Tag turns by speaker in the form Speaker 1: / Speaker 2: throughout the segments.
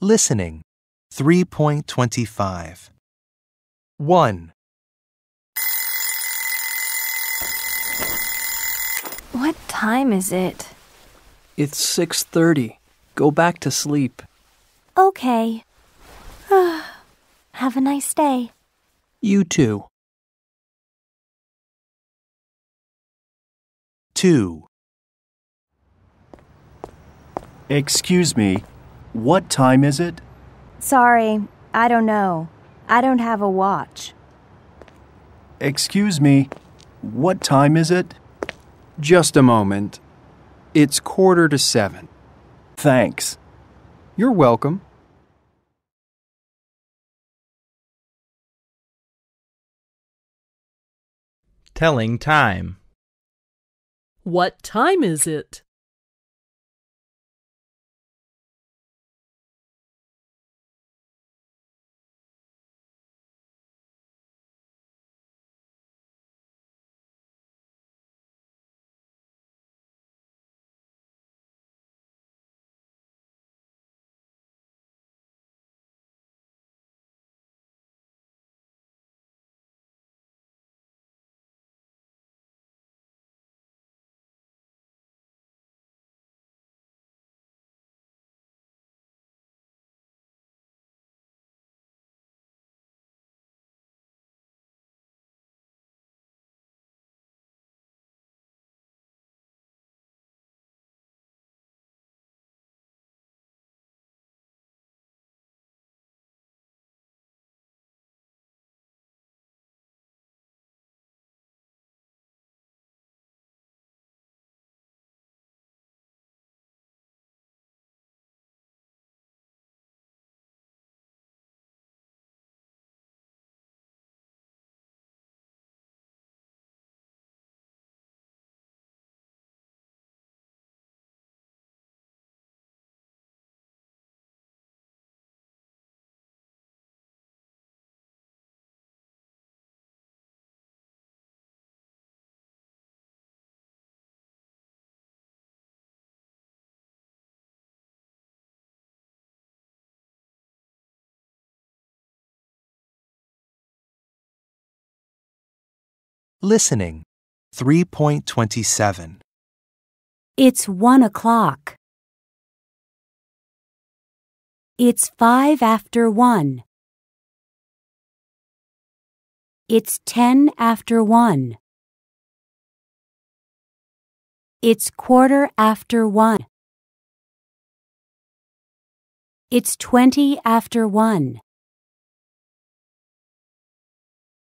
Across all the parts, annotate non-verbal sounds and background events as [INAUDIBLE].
Speaker 1: Listening 3.25 1. What time is it? It's 6:30. Go back to sleep. Okay. [SIGHS] Have a nice day. You too. 2. Excuse me. What time is it? Sorry, I don't know. I don't have a watch. Excuse me, what time is it? Just a moment. It's quarter to seven. Thanks. You're welcome. Telling time. What time is it? Listening 3.27 It's one o'clock. It's five after one. It's ten after one. It's quarter after one. It's twenty after one.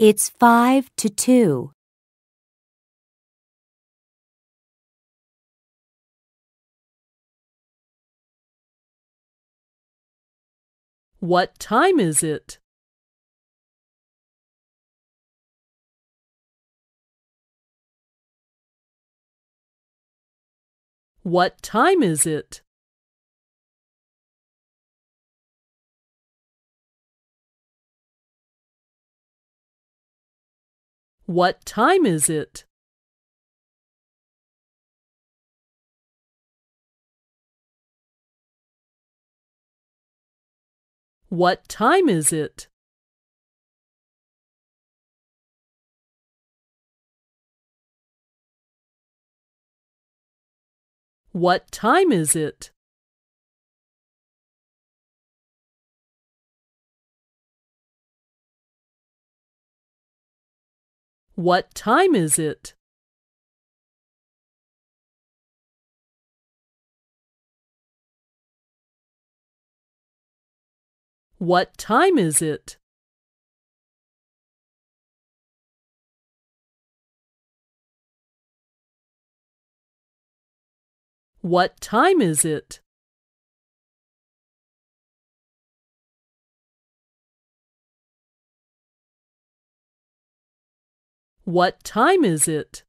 Speaker 1: It's five to two. What time is it? What time is it? What time is it? What time is it? What time is it? What time is it? What time is it? What time is it? What time is it?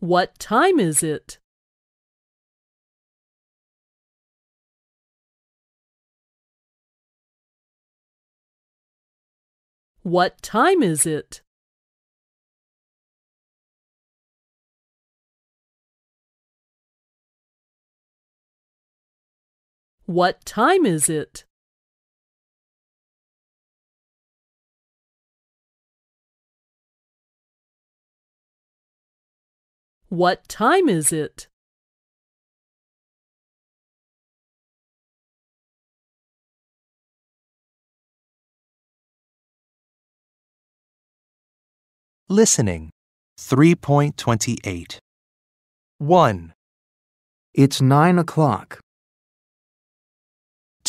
Speaker 1: What time is it? What time is it? What time is it? What time is it? Listening 3.28 1. It's 9 o'clock.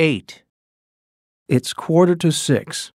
Speaker 1: 8. It's quarter to six.